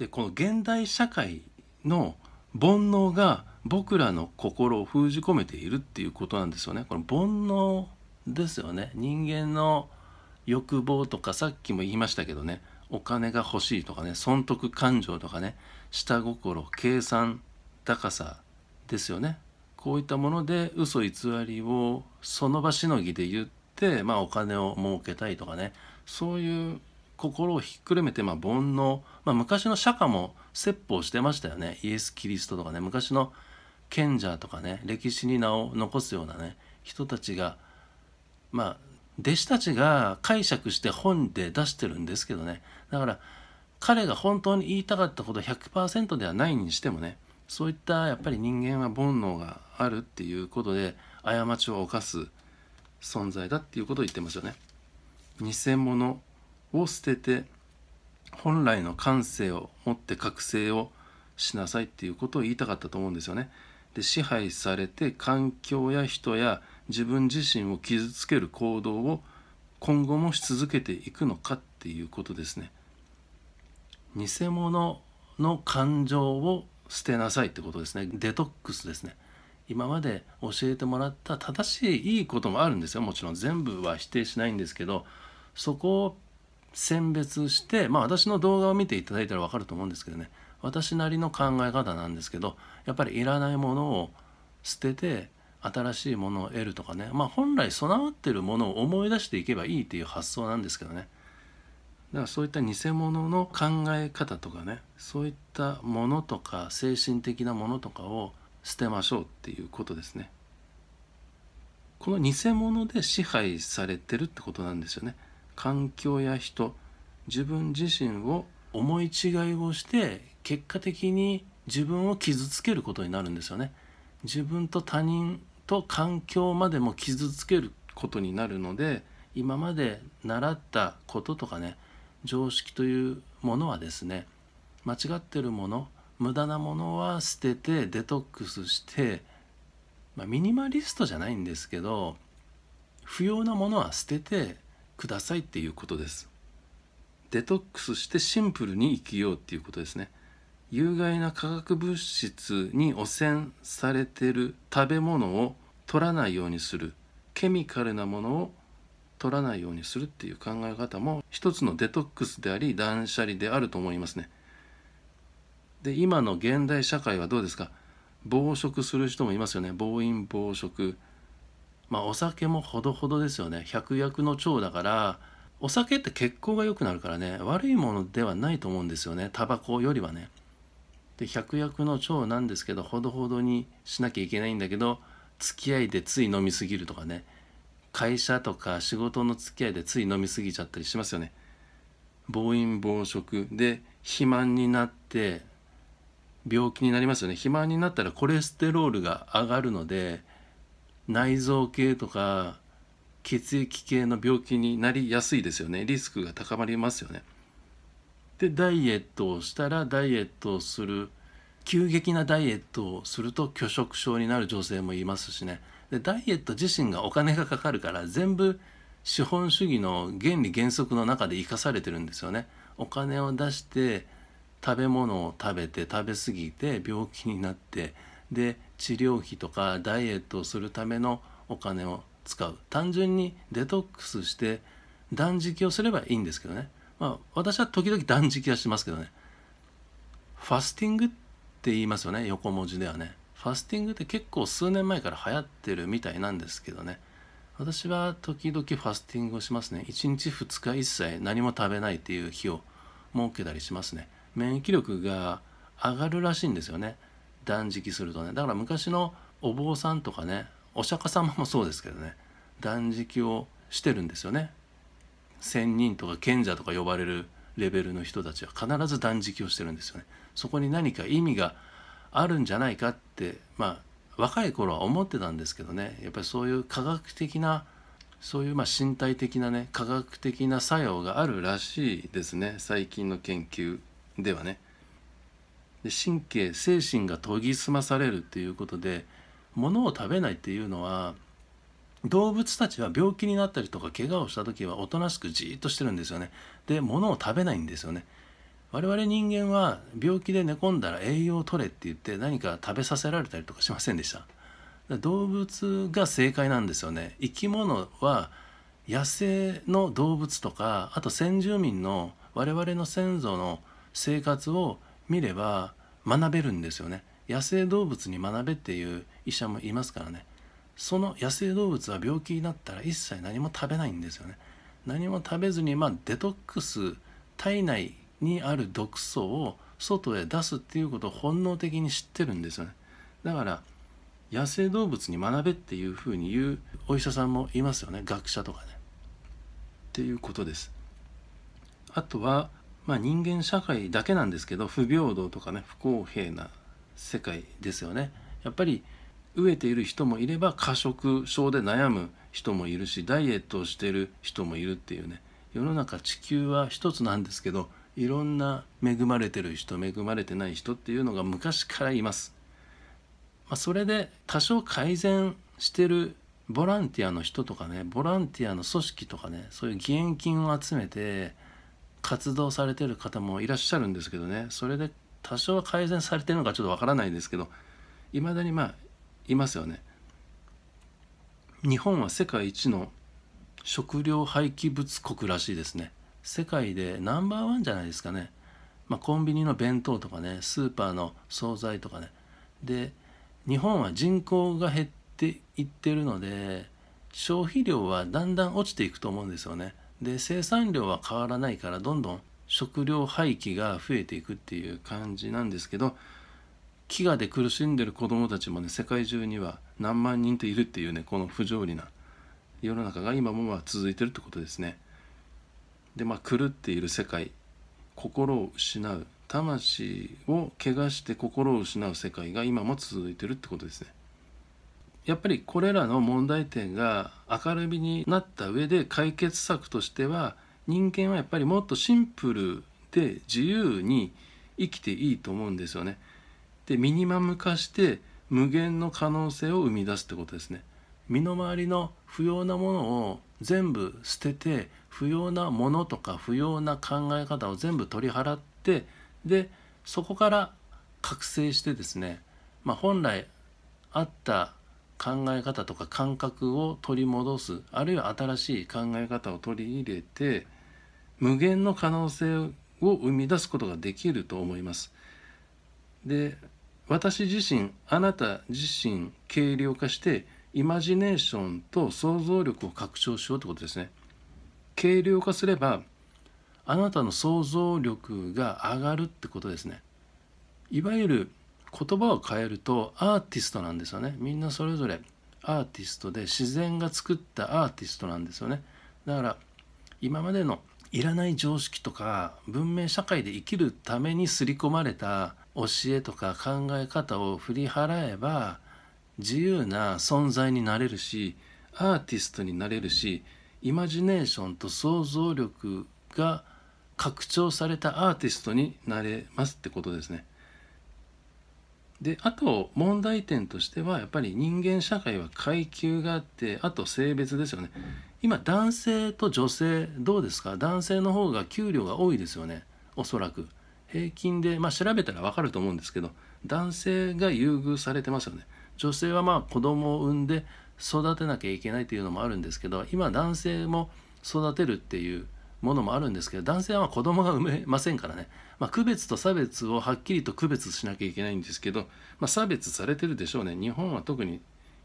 でこの現代社会の煩悩が僕らの心を封じ込めているっていうことなんですよね。この煩悩ですよね。人間の欲望とかさっきも言いましたけどねお金が欲しいとかね損得感情とかね下心計算高さですよねこういったもので嘘偽りをその場しのぎで言って、まあ、お金を儲けたいとかねそういう心をひっくるめて、まあ、煩悩、まあ、昔の釈迦も説法してましたよねイエス・キリストとかね昔の賢者とかね歴史に名を残すようなね人たちがまあ弟子たちが解釈して本で出してるんですけどねだから彼が本当に言いたかったこと100%ではないにしてもねそういったやっぱり人間は煩悩があるっていうことで過ちを犯す存在だっていうことを言ってますよね。偽物を捨てて本来の感性を持って覚醒をしなさいっていうことを言いたかったと思うんですよね。で支配されて環境や人や自分自身を傷つける行動を今後もし続けていくのかっていうことですね。偽物の感情を捨てなさいってことですね。デトックスですね。今まで教えてもらった正しいいいこともあるんですよ。もちろん全部は否定しないんですけど、そこを選別して、まあ、私の動画を見ていただいたら分かると思うんですけどね私なりの考え方なんですけどやっぱりいらないものを捨てて新しいものを得るとかね、まあ、本来備わってるものを思い出していけばいいっていう発想なんですけどねだからそういった偽物の考え方とかねそういったものとか精神的なものとかを捨てましょうっていうことですねこの偽物で支配されてるってことなんですよね環境や人自分自身を思い違いをして結果的に自分を傷つけることになるんですよね自分と他人と環境までも傷つけることになるので今まで習ったこととかね常識というものはですね間違ってるもの無駄なものは捨ててデトックスして、まあ、ミニマリストじゃないんですけど不要なものは捨ててくださいっていうことですデトックスしてシンプルに生きようっていうことですね有害な化学物質に汚染されてる食べ物を取らないようにするケミカルなものを取らないようにするっていう考え方も一つのデトックスであり断捨離であると思いますね。で今の現代社会はどうですか暴食する人もいますよね暴飲暴食まあ、お酒もほどほどですよね百薬の長だからお酒って血行が良くなるからね悪いものではないと思うんですよねタバコよりはね。で百薬の長なんですけどほどほどにしなきゃいけないんだけど付き合いでつい飲みすぎるとかね会社とか仕事の付き合いでつい飲みすぎちゃったりしますよね。暴飲暴食で肥満になって病気になりますよね肥満になったらコレステロールが上がるので内臓系とか血液系の病気になりやすいですよねリスクが高まりますよねでダイエットをしたらダイエットをする急激なダイエットをすると拒食症になる女性もいますしねでダイエット自身がお金がかかるから全部資本主義の原理原則の中で生かされてるんですよねお金を出して食べ物を食べて食べ過ぎて病気になってで治療費とかダイエットをするためのお金を使う単純にデトックスして断食をすればいいんですけどねまあ私は時々断食はしますけどねファスティングって言いますよね横文字ではねファスティングって結構数年前から流行ってるみたいなんですけどね私は時々ファスティングをしますね1日2日一切何も食べないっていう日を設けたりしますね免疫力が上がるらしいんですよね断食するとねだから昔のお坊さんとかねお釈迦様もそうですけどね断食をしてるんですよね仙人とか賢者とか呼ばれるレベルの人たちは必ず断食をしてるんですよねそこに何か意味があるんじゃないかってまあ若い頃は思ってたんですけどねやっぱりそういう科学的なそういうまあ身体的なね科学的な作用があるらしいですね最近の研究ではね。で神経精神が研ぎ澄まされるっていうことで物を食べないっていうのは動物たちは病気になったりとか怪我をした時はおとなしくじーっとしてるんですよねで物を食べないんですよね我々人間は病気で寝込んだら栄養を取れって言って何か食べさせられたりとかしませんでした動物が正解なんですよね生き物は野生の動物とかあと先住民の我々の先祖の生活を見れば学べるんですよね野生動物に学べっていう医者もいますからねその野生動物は病気になったら一切何も食べないんですよね何も食べずにまあデトックス体内にある毒素を外へ出すっていうことを本能的に知ってるんですよねだから野生動物に学べっていうふうに言うお医者さんもいますよね学者とかねっていうことですあとはまあ、人間社会だけなんですけど不平等とかね不公平な世界ですよね。やっぱり飢えている人もいれば過食症で悩む人もいるしダイエットをしてる人もいるっていうね世の中地球は一つなんですけどいろんな恵まれてる人恵まれてない人っていうのが昔からいます。まあ、それで多少改善してるボランティアの人とかねボランティアの組織とかねそういう義援金を集めて活動されてる方もいらっしゃるんですけどねそれで多少は改善されてるのかちょっとわからないんですけどいまだにまあいますよね。日本は世界一の食料廃棄物国らしいですね。世界でナンバーワンじゃないですかね。まあ、コンビニの弁当とかねスーパーの惣菜とかねで日本は人口が減っていってるので消費量はだんだん落ちていくと思うんですよね。で生産量は変わらないからどんどん食料廃棄が増えていくっていう感じなんですけど飢餓で苦しんでる子どもたちもね世界中には何万人といるっていうねこの不条理な世の中が今もまあ続いてるってことですね。でまあ狂っている世界心を失う魂を怪我して心を失う世界が今も続いてるってことですね。やっぱりこれらの問題点が明るみになった上で解決策としては人間はやっぱりもっとシンプルで自由に生きていいと思うんですよね。でミニマム化して無限の可能性を生み出すってことですね。身の回りの不要なものを全部捨てて不要なものとか不要な考え方を全部取り払ってでそこから覚醒してですね、まあ、本来あった考え方とか感覚を取り戻すあるいは新しい考え方を取り入れて無限の可能性を生み出すことができると思います。で私自身あなた自身軽量化してイマジネーションと想像力を拡張しようってことですね。軽量化すればあなたの想像力が上がるってことですね。いわゆる言葉を変えるとアーティストなんですよねみんなそれぞれアーティストで自然が作ったアーティストなんですよねだから今までのいらない常識とか文明社会で生きるために刷り込まれた教えとか考え方を振り払えば自由な存在になれるしアーティストになれるしイマジネーションと想像力が拡張されたアーティストになれますってことですね。であと問題点としてはやっぱり人間社会は階級があってあと性別ですよね今男性と女性どうですか男性の方が給料が多いですよねおそらく平均でまあ調べたら分かると思うんですけど男性が優遇されてますよね女性はまあ子供を産んで育てなきゃいけないというのもあるんですけど今男性も育てるっていうものもあるんですけど男性は子供が産めませんからね、まあ、区別と差別をはっきりと区別しなきゃいけないんですけど、まあ、差別されてるでしょうね日本は特に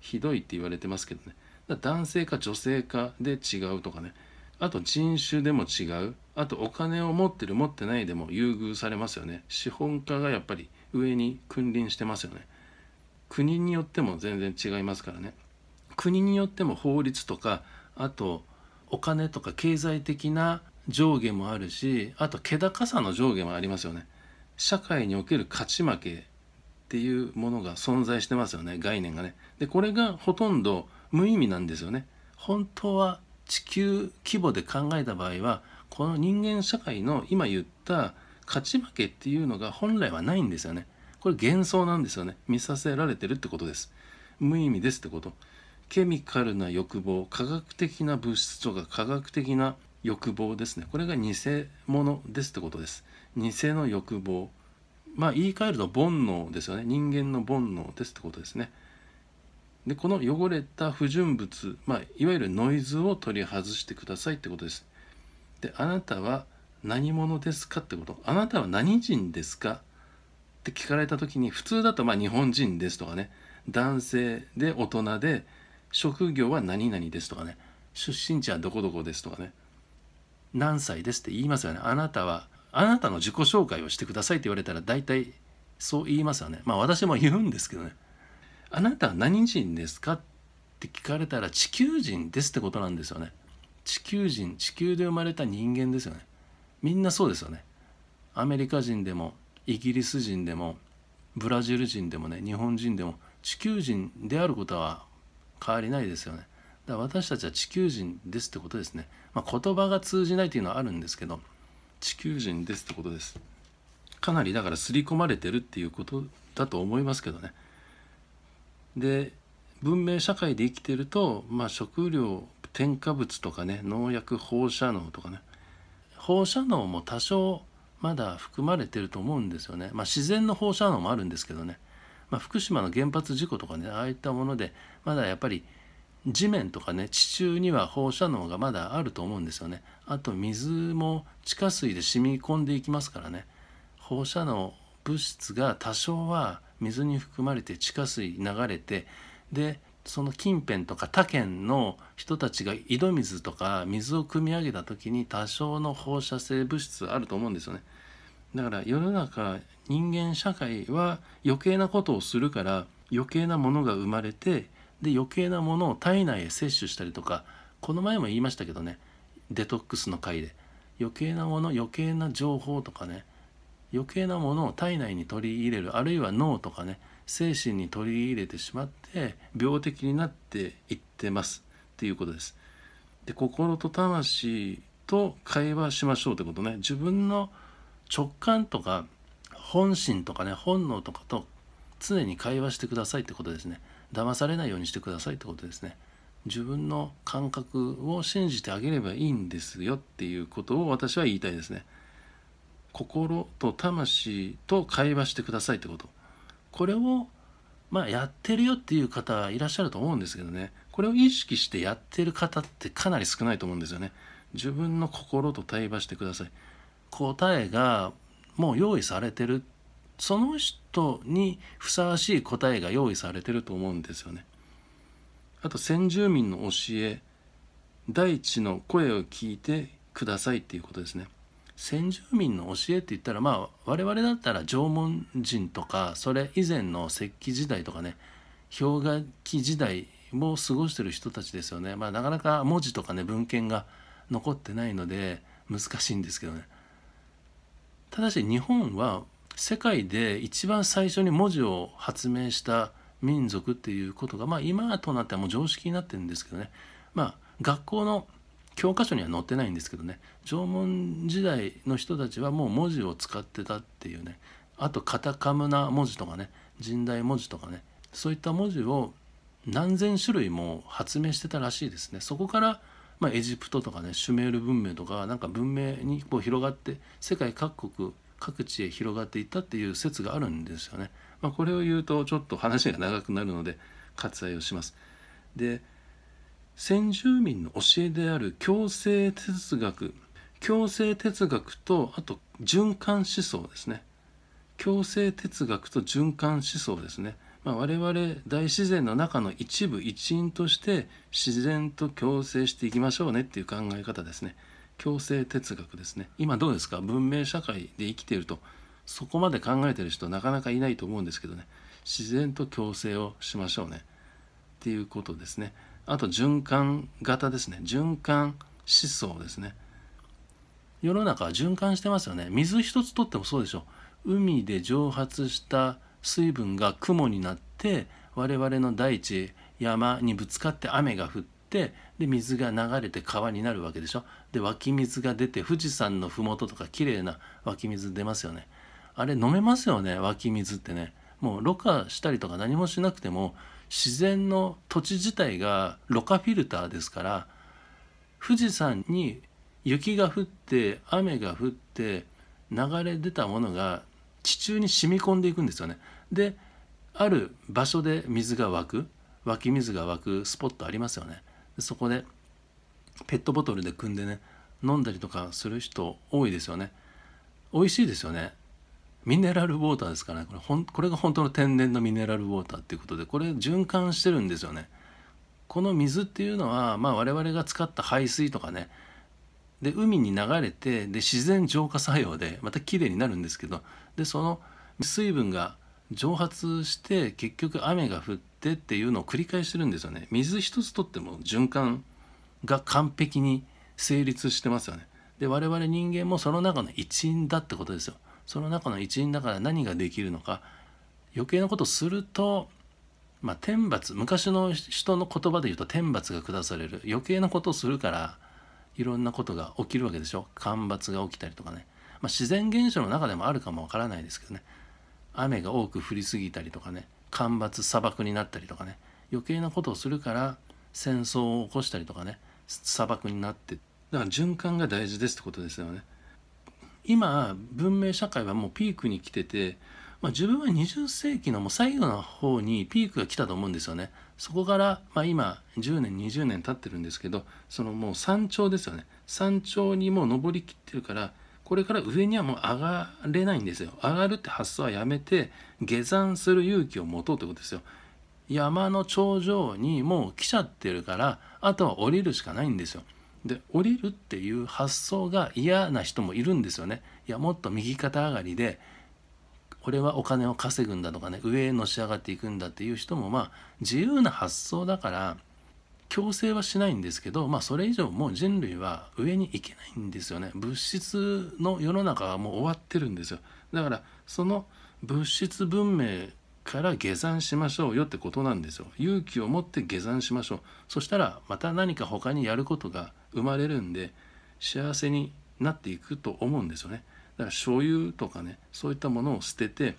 ひどいって言われてますけどね男性か女性かで違うとかねあと人種でも違うあとお金を持ってる持ってないでも優遇されますよね資本家がやっぱり上に君臨してますよね国によっても全然違いますからね国によっても法律とかあとお金とか経済的な上下もあるしあと気高さの上下もありますよね社会における勝ち負けっていうものが存在してますよね概念がねでこれがほとんど無意味なんですよね本当は地球規模で考えた場合はこの人間社会の今言った勝ち負けっていうのが本来はないんですよねこれ幻想なんですよね見させられてるってことです無意味ですってことケミカルな欲望科学的な物質とか科学的な欲望ですねこれが偽物ですってことです偽の欲望まあ言い換えると煩悩ですよね人間の煩悩ですってことですねでこの汚れた不純物、まあ、いわゆるノイズを取り外してくださいってことですであなたは何者ですかってことあなたは何人ですかって聞かれた時に普通だとまあ日本人ですとかね男性で大人で職業は何々ですとかね出身地はどこどこですとかね何歳ですって言いますよねあなたはあなたの自己紹介をしてくださいって言われたら大体そう言いますよねまあ私も言うんですけどねあなたは何人ですかって聞かれたら地球人ですってことなんですよね地球人地球で生まれた人間ですよねみんなそうですよねアメリカ人でもイギリス人でもブラジル人でもね日本人でも地球人であることは変わりないですよね。だから私たちは地球人ですってことですね。まあ、言葉が通じないというのはあるんですけど地球人ですってことです。かなりだから刷り込まれてるっていうことだと思いますけどね。で文明社会で生きてると、まあ、食料添加物とかね農薬放射能とかね放射能も多少まだ含まれてると思うんですよね。まあ、自然の放射能もあるんですけどね。まあ、福島の原発事故とかねああいったものでまだやっぱり地面とかね地中には放射能がまだあると思うんですよねあと水も地下水で染み込んでいきますからね放射能物質が多少は水に含まれて地下水流れてでその近辺とか他県の人たちが井戸水とか水を汲み上げた時に多少の放射性物質あると思うんですよねだから世の中人間社会は余計なことをするから余計なものが生まれてで余計なものを体内へ摂取したりとかこの前も言いましたけどねデトックスの回で余計なもの余計な情報とかね余計なものを体内に取り入れるあるいは脳とかね精神に取り入れてしまって病的になっていってますっていうことです。で心と魂と会話しましょうってことね自分の直感とか本心とかね本能とかと常に会話してくださいってことですね騙されないようにしてくださいってことですね自分の感覚を信じてあげればいいんですよっていうことを私は言いたいですね心と魂と会話してくださいってことこれをまあやってるよっていう方いらっしゃると思うんですけどねこれを意識してやってる方ってかなり少ないと思うんですよね自分の心と対話してください答えがもう用意されてるその人にふさわしい答えが用意されてると思うんですよね。あと先住民の教え大地の声を聞いてくださいっていうことですね。先住民の教えって言ったらまあ我々だったら縄文人とかそれ以前の石器時代とかね氷河期時代を過ごしてる人たちですよね。まあ、なかなか文字とかね文献が残ってないので難しいんですけどね。ただし日本は世界で一番最初に文字を発明した民族っていうことが、まあ、今となってはもう常識になってるんですけどね、まあ、学校の教科書には載ってないんですけどね縄文時代の人たちはもう文字を使ってたっていうねあとカタカムナ文字とかね神代文字とかねそういった文字を何千種類も発明してたらしいですねそこからまあ、エジプトとかねシュメール文明とかなんか文明にこう広がって世界各国各地へ広がっていったっていう説があるんですよね。まあ、これを言うとちょっと話が長くなるので割愛をします。で先住民の教えである共生哲学共生哲学とあと循環思想ですね共生哲学と循環思想ですねまあ、我々大自然の中の一部一員として自然と共生していきましょうねっていう考え方ですね共生哲学ですね今どうですか文明社会で生きているとそこまで考えてる人なかなかいないと思うんですけどね自然と共生をしましょうねっていうことですねあと循環型ですね循環思想ですね世の中は循環してますよね水一つとってもそうでしょ海で蒸発した水分が雲になって我々の大地山にぶつかって雨が降ってで水が流れて川になるわけでしょで湧き水が出て富士山の麓とか綺麗な湧き水出ますよねあれ飲めますよね湧き水ってねもうろ過したりとか何もしなくても自然の土地自体がろ過フィルターですから富士山に雪が降って雨が降って流れ出たものが地中に染み込んでいくんですよねである場所で水が湧く湧き水が湧くスポットありますよねそこでペットボトルで汲んでね飲んだりとかする人多いですよね美味しいですよねミネラルウォーターですからねこれほんこれが本当の天然のミネラルウォーターっていうことでこれ循環してるんですよねこの水っていうのは、まあ、我々が使った排水とかねで海に流れてで自然浄化作用でまたきれいになるんですけどでその水分が蒸発して結局雨が降ってっていうのを繰り返してるんですよね水一つとっても循環が完璧に成立してますよねで我々人間もその中の一員だってことですよその中の一員だから何ができるのか余計なことするとまあ天罰昔の人の言葉で言うと天罰が下される余計なことをするからいろんなことが起きるわけでしょ干ばつが起きたりとかね、まあ、自然現象の中でもあるかもわからないですけどね雨が多く降りすぎたりとかね干ばつ砂漠になったりとかね余計なことをするから戦争を起こしたりとかね砂漠になってだから循環が大事ですってことですよね。今文明社会はもうピークに来てて、まあ、自分は20世紀のもう最後の方にピークが来たと思うんですよね。そこから、まあ、今10年20年経ってるんですけどそのもう山頂ですよね山頂にもう登りきってるからこれから上にはもう上がれないんですよ。上がるって発想はやめて、下山する勇気を持とうってことですよ。山の頂上にもう来ちゃってるから、あとは降りるしかないんですよ。で、降りるっていう発想が嫌な人もいるんですよね。いや、もっと右肩上がりで、俺はお金を稼ぐんだとかね、上へのし上がっていくんだっていう人も、まあ、自由な発想だから、強制はしないんですけど、まあ、それ以上もう人類は上に行けないんですよね物質の世の中はもう終わってるんですよだからその物質文明から下山しましょうよってことなんですよ勇気を持って下山しましょうそしたらまた何か他にやることが生まれるんで幸せになっていくと思うんですよねだから所有とかねそういったものを捨てて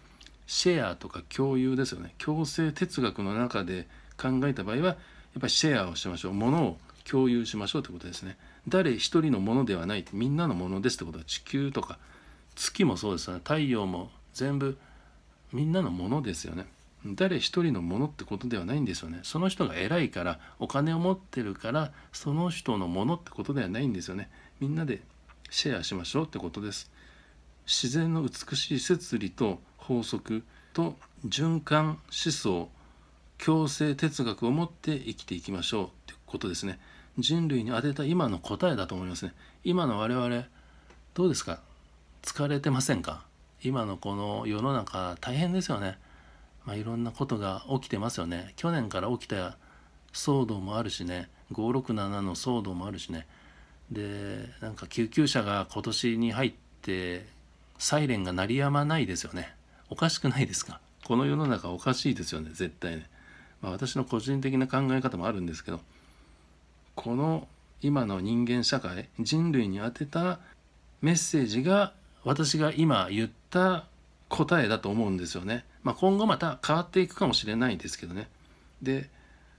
シェアとか共有ですよね共生哲学の中で考えた場合はやっぱりシェアをしましょうものを共有しましょうということですね誰一人のものではないみんなのものですってことは地球とか月もそうですね太陽も全部みんなのものですよね誰一人のものってことではないんですよねその人が偉いからお金を持ってるからその人のものってことではないんですよねみんなでシェアしましょうってことです自然の美しい摂理と法則と循環思想共生哲学を持って生きていきましょうってことですね人類に当てた今の答えだと思いますね今の我々どうですか疲れてませんか今のこの世の中大変ですよね、まあ、いろんなことが起きてますよね去年から起きた騒動もあるしね567の騒動もあるしねでなんか救急車が今年に入ってサイレンが鳴りやまないですよねおかしくないですかこの世の中おかしいですよね絶対ねまあ、私の個人的な考え方もあるんですけどこの今の人間社会人類に宛てたメッセージが私が今言った答えだと思うんですよね。まあ、今後また変わっていくかもしれないですけどね。で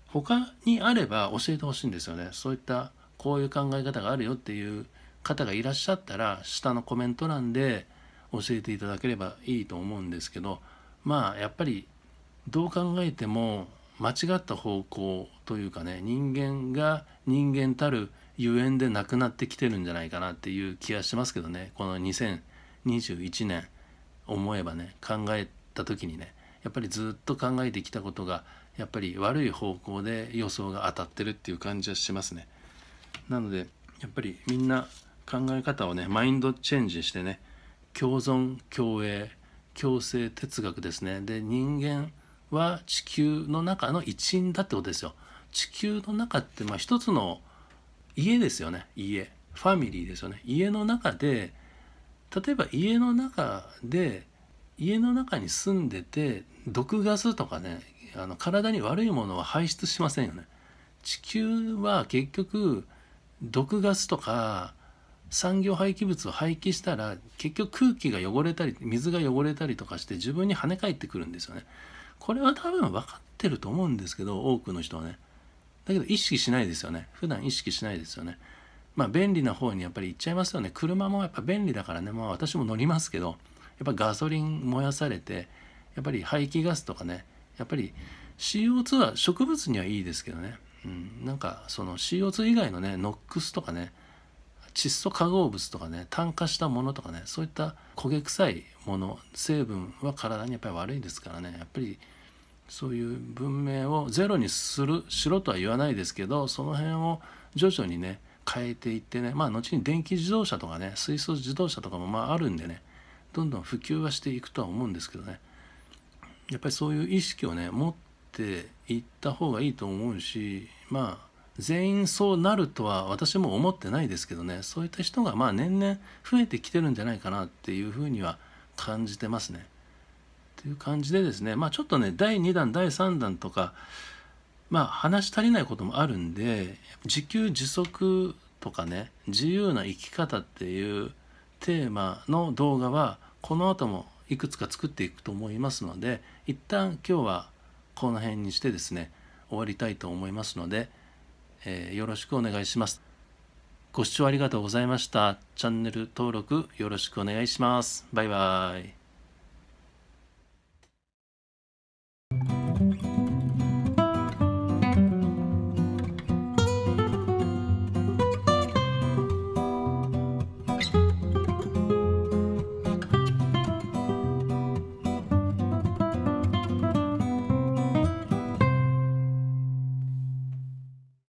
他にあれば教えてほしいんですよね。そういったこういう考え方があるよっていう方がいらっしゃったら下のコメント欄で教えていただければいいと思うんですけどまあやっぱりどう考えても間違った方向というかね人間が人間たるゆえんでなくなってきてるんじゃないかなっていう気がしますけどねこの2021年思えばね考えた時にねやっぱりずっと考えてきたことがやっぱり悪い方向で予想が当たってるっていう感じはしますね。なのでやっぱりみんな考え方をねマインドチェンジしてね共存共栄共生哲学ですねで人間は地球の中の一員だってことですよ。地球の中ってまあ一つの家ですよね家ファミリーですよね家の中で例えば家の中で家の中に住んでて毒ガスとかねあの体に悪いものは排出しませんよね地球は結局毒ガスとか産業廃棄物を廃棄したら結局空気が汚れたり水が汚れたりとかして自分に跳ね返ってくるんですよねこれは多分分かってると思うんですけど、多くの人はね。だけど意識しないですよね。普段意識しないですよね。まあ便利な方にやっぱり行っちゃいますよね。車もやっぱ便利だからね、まあ私も乗りますけど、やっぱガソリン燃やされて、やっぱり排気ガスとかね、やっぱり CO2 は植物にはいいですけどね、うん、なんかその CO2 以外のね、ノックスとかね、窒素化合物とかね炭化したものとかねそういった焦げ臭いもの成分は体にやっぱり悪いですからねやっぱりそういう文明をゼロにするしろとは言わないですけどその辺を徐々にね変えていってねまあ後に電気自動車とかね水素自動車とかもまああるんでねどんどん普及はしていくとは思うんですけどねやっぱりそういう意識をね持っていった方がいいと思うしまあ全員そうなるとは私も思ってないですけどねそういった人がまあ年々増えてきてるんじゃないかなっていうふうには感じてますね。という感じでですねまあちょっとね第2弾第3弾とかまあ話し足りないこともあるんで自給自足とかね自由な生き方っていうテーマの動画はこの後もいくつか作っていくと思いますので一旦今日はこの辺にしてですね終わりたいと思いますので。えー、よろしくお願いします。ご視聴ありがとうございました。チャンネル登録よろしくお願いします。バイバイ。